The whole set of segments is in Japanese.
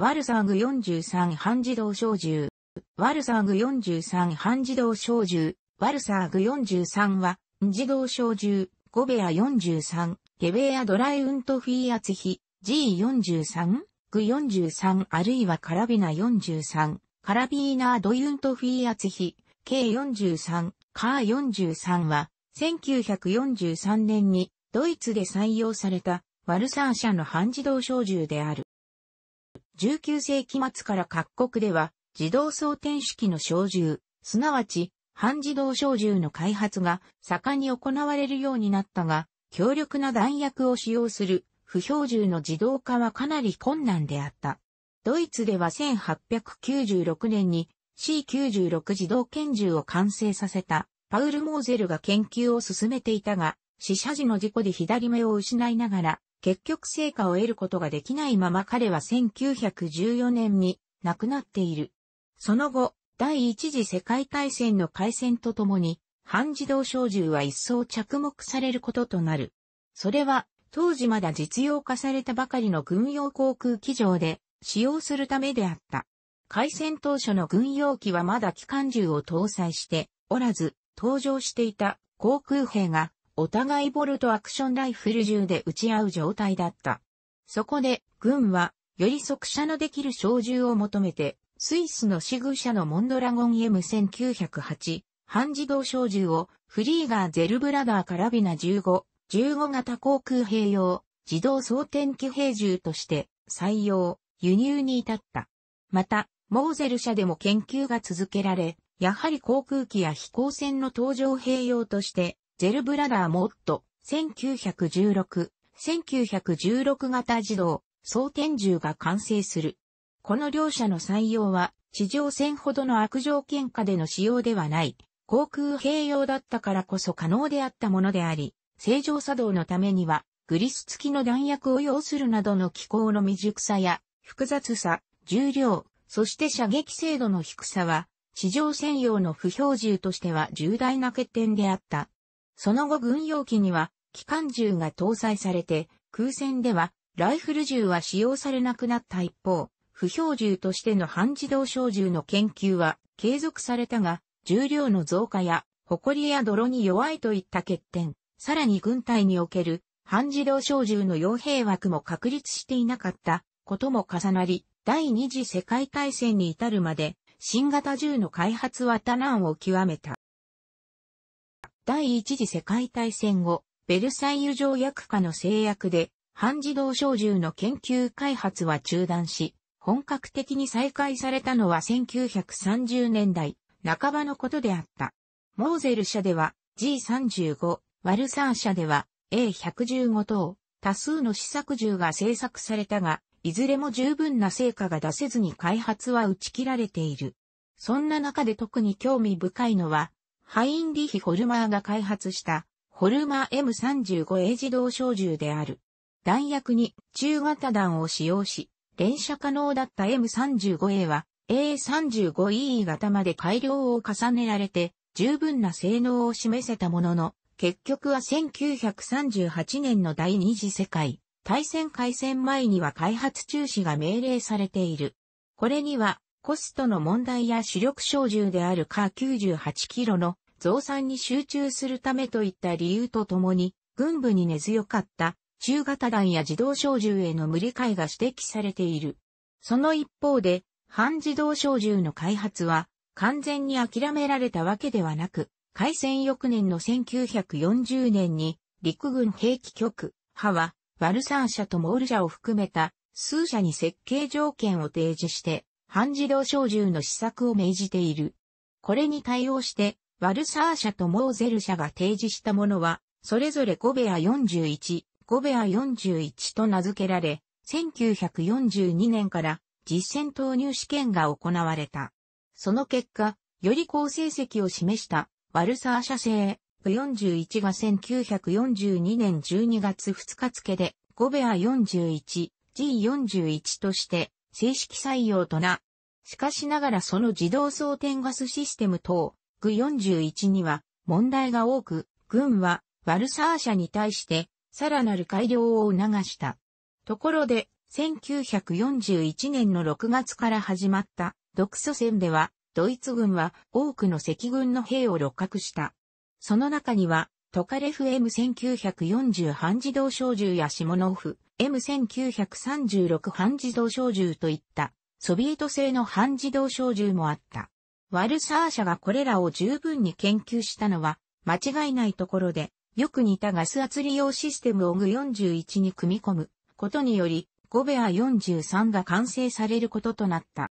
ワルサーグ43半自動小銃。ワルサーグ43半自動小銃。ワルサーグ43は、自動小銃。ゴベア43、ゲベアドライウントフィーアツヒ。G43、グ43あるいはカラビナ43、カラビーナードユントフィーアツヒ。K43、カー43は、1943年にドイツで採用されたワルサー社の半自動小銃である。19世紀末から各国では自動装填式の小銃、すなわち半自動小銃の開発が盛んに行われるようになったが、強力な弾薬を使用する不標銃の自動化はかなり困難であった。ドイツでは1896年に C96 自動拳銃を完成させたパウル・モーゼルが研究を進めていたが、死者時の事故で左目を失いながら結局成果を得ることができないまま彼は1914年に亡くなっている。その後、第一次世界大戦の開戦とともに、半自動小銃は一層着目されることとなる。それは、当時まだ実用化されたばかりの軍用航空機上で使用するためであった。開戦当初の軍用機はまだ機関銃を搭載しておらず、登場していた航空兵がお互いボルトアクションライフル銃で撃ち合う状態だった。そこで、軍は、より速射のできる小銃を求めて、スイスのシグ社のモンドラゴン M1908、半自動小銃を、フリーガーゼルブラダーカラビナ15、15型航空兵用、自動装填機兵銃として、採用、輸入に至った。また、モーゼル社でも研究が続けられ、やはり航空機や飛行船の搭乗併用として、ゼルブラダーモット、1916、1916型自動、総天銃が完成する。この両者の採用は、地上戦ほどの悪条件下での使用ではない、航空併用だったからこそ可能であったものであり、正常作動のためには、グリス付きの弾薬を要するなどの機構の未熟さや、複雑さ、重量、そして射撃精度の低さは、地上専用の不標銃としては重大な欠点であった。その後軍用機には機関銃が搭載されて、空戦ではライフル銃は使用されなくなった一方、不標銃としての半自動小銃の研究は継続されたが、重量の増加や、埃や泥に弱いといった欠点、さらに軍隊における半自動小銃の傭兵枠も確立していなかったことも重なり、第二次世界大戦に至るまで新型銃の開発は多難を極めた。第一次世界大戦後、ベルサイユ条約下の制約で、半自動小銃の研究開発は中断し、本格的に再開されたのは1930年代半ばのことであった。モーゼル社では G35、ワルサー社では A115 等、多数の試作銃が製作されたが、いずれも十分な成果が出せずに開発は打ち切られている。そんな中で特に興味深いのは、ハインリヒ・ホルマーが開発したホルマー M35A 自動小銃である。弾薬に中型弾を使用し、連射可能だった M35A は A35E 型まで改良を重ねられて十分な性能を示せたものの、結局は1938年の第二次世界大戦開戦前には開発中止が命令されている。これにはコストの問題や主力小銃であるカー98キロの増産に集中するためといった理由とともに、軍部に根強かった中型弾や自動小銃への無理解が指摘されている。その一方で、半自動小銃の開発は完全に諦められたわけではなく、開戦翌年の1940年に陸軍兵器局派はワルサン社とモール社を含めた数社に設計条件を提示して半自動小銃の施策を命じている。これに対応して、ワルサー社とモーゼル社が提示したものは、それぞれ5ベア41、5ベア41と名付けられ、1942年から実践投入試験が行われた。その結果、より高成績を示したワルサー社製 V41 が1942年12月2日付で5ベア41、G41 として正式採用とな。しかしながらその自動装填ガスシステム等、グ41には問題が多く、軍はワルサー社に対してさらなる改良を促した。ところで、1941年の6月から始まった独ソ戦では、ドイツ軍は多くの赤軍の兵を六角した。その中には、トカレフ M1940 半自動小銃やシモノフ、M1936 半自動小銃といったソビエト製の半自動小銃もあった。ワルサー社がこれらを十分に研究したのは間違いないところで、よく似たガス圧利用システムを g 4 1に組み込むことにより、ゴベア43が完成されることとなった。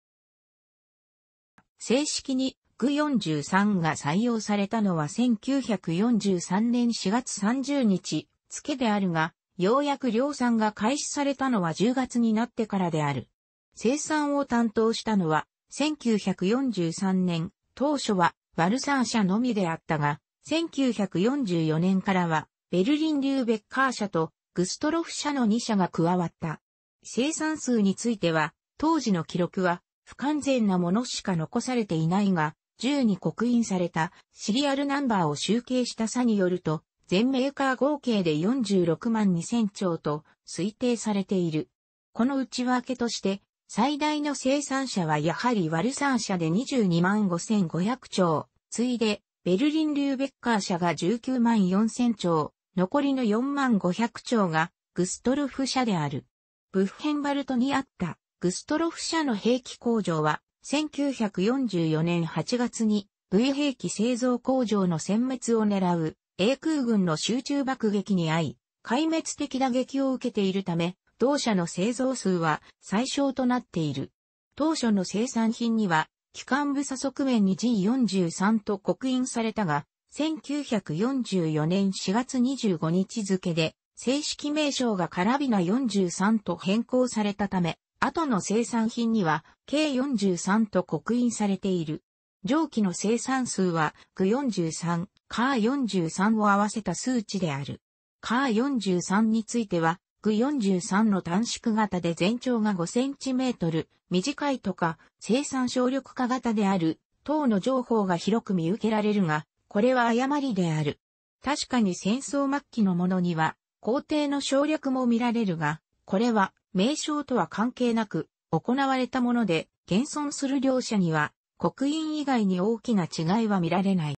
正式に g 4 3が採用されたのは1943年4月30日付であるが、ようやく量産が開始されたのは10月になってからである。生産を担当したのは、1943年、当初はワルサー社のみであったが、1944年からは、ベルリン・リューベッカー社とグストロフ社の2社が加わった。生産数については、当時の記録は不完全なものしか残されていないが、銃に刻印されたシリアルナンバーを集計した差によると、全メーカー合計で46万2000丁と推定されている。この内訳として、最大の生産者はやはりワルサー社で22万5500丁、ついでベルリン・リューベッカー社が19万4000丁、残りの4万500丁がグストロフ社である。ブッヘンバルトにあったグストロフ社の兵器工場は1944年8月に V 兵器製造工場の殲滅を狙う英空軍の集中爆撃に遭い、壊滅的打撃を受けているため、同社の製造数は最小となっている。当初の生産品には、機関部査側面に G43 と刻印されたが、1944年4月25日付で、正式名称がカラビナ43と変更されたため、後の生産品には、計43と刻印されている。上記の生産数は、具43、カー43を合わせた数値である。カー43については、グ43の短縮型で全長が5センチメートル、短いとか、生産省力化型である、等の情報が広く見受けられるが、これは誤りである。確かに戦争末期のものには、皇帝の省略も見られるが、これは、名称とは関係なく、行われたもので、現存する両者には、刻印以外に大きな違いは見られない。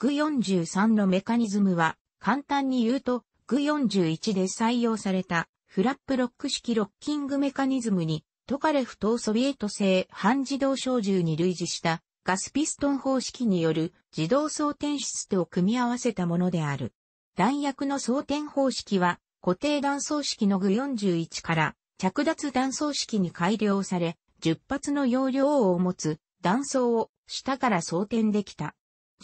GU43 のメカニズムは、簡単に言うと、GU41 で採用された、フラップロック式ロッキングメカニズムに、トカレフ等ソビエト製半自動小銃に類似した、ガスピストン方式による自動装填室と組み合わせたものである。弾薬の装填方式は、固定弾装式の具41から着脱弾装式に改良され、10発の容量を持つ弾装を下から装填できた。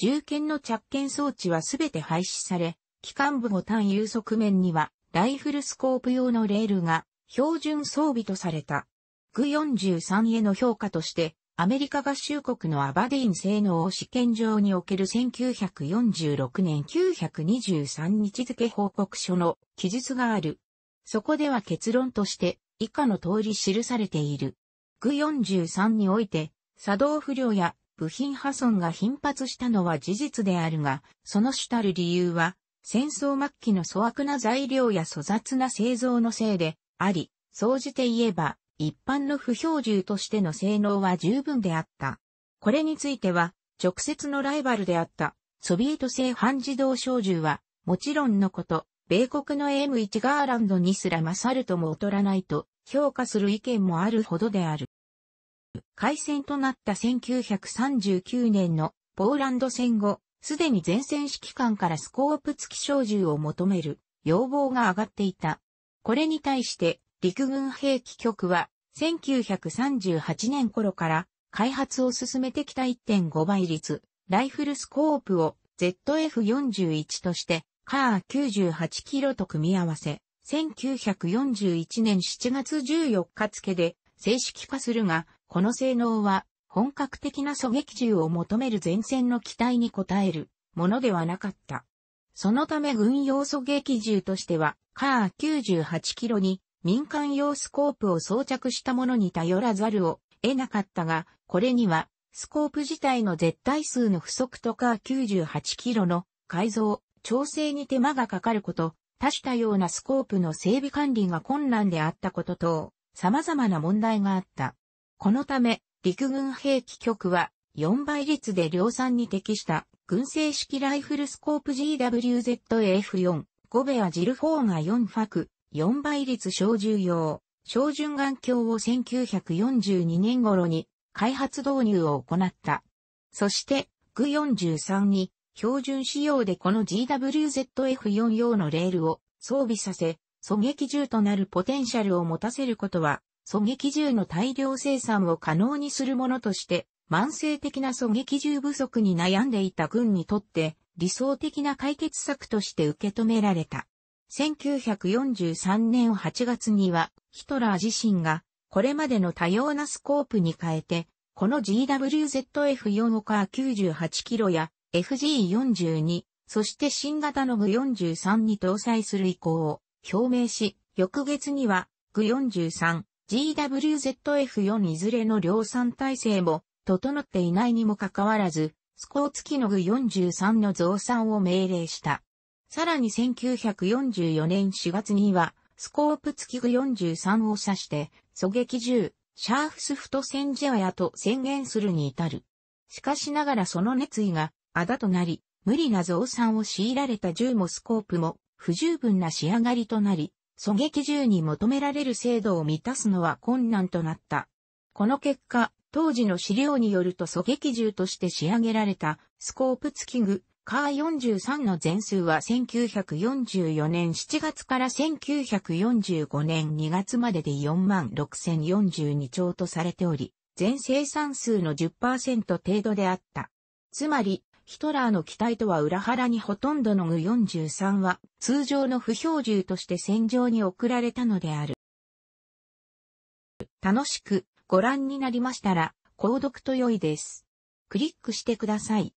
銃剣の着剣装置はすべて廃止され、機関部後端有側面には、ライフルスコープ用のレールが標準装備とされた。グ43への評価として、アメリカ合衆国のアバディン性能を試験場における1946年923日付報告書の記述がある。そこでは結論として以下の通り記されている。グ43において、作動不良や部品破損が頻発したのは事実であるが、その主たる理由は、戦争末期の粗悪な材料や粗雑な製造のせいであり、総じて言えば、一般の不標銃としての性能は十分であった。これについては、直接のライバルであった、ソビエト製半自動小銃は、もちろんのこと、米国の M1 ガーランドにすら勝るとも劣らないと評価する意見もあるほどである。開戦となった1939年のポーランド戦後、すでに前線指揮官からスコープ付き小銃を求める要望が上がっていた。これに対して陸軍兵器局は1938年頃から開発を進めてきた1.5倍率ライフルスコープを ZF41 としてカー98キロと組み合わせ、1941年7月14日付で正式化するが、この性能は本格的な狙撃銃を求める前線の期待に応えるものではなかった。そのため軍用狙撃銃としては、カー98キロに民間用スコープを装着したものに頼らざるを得なかったが、これにはスコープ自体の絶対数の不足とカー98キロの改造、調整に手間がかかること、多種多様なスコープの整備管理が困難であったこと等、様々な問題があった。このため、陸軍兵器局は4倍率で量産に適した軍製式ライフルスコープ GWZF4、5ベアジル4が4フ4倍率小銃用、小銃眼鏡を1942年頃に開発導入を行った。そして、グ43に標準仕様でこの GWZF4 用のレールを装備させ、狙撃銃となるポテンシャルを持たせることは狙撃銃の大量生産を可能にするものとして、慢性的な狙撃銃不足に悩んでいた軍にとって、理想的な解決策として受け止められた。1943年8月には、ヒトラー自身が、これまでの多様なスコープに変えて、この GWZF4 カー98キロや FG42、そして新型のグ43に搭載する意向を表明し、翌月にはグ43、GWZF4 いずれの量産体制も整っていないにもかかわらず、スコーツ機の具43の増産を命令した。さらに1944年4月には、スコープ付き具43を指して、狙撃銃、シャーフスフト戦時ヤと宣言するに至る。しかしながらその熱意が、あだとなり、無理な増産を強いられた銃もスコープも、不十分な仕上がりとなり、狙撃銃に求められる精度を満たすのは困難となった。この結果、当時の資料によると狙撃銃として仕上げられたスコープ付き具、カー43の全数は1944年7月から1945年2月までで46,042兆とされており、全生産数の10%程度であった。つまり、ヒトラーの期待とは裏腹にほとんどの具43は通常の不標銃として戦場に送られたのである。楽しくご覧になりましたら、購読と良いです。クリックしてください。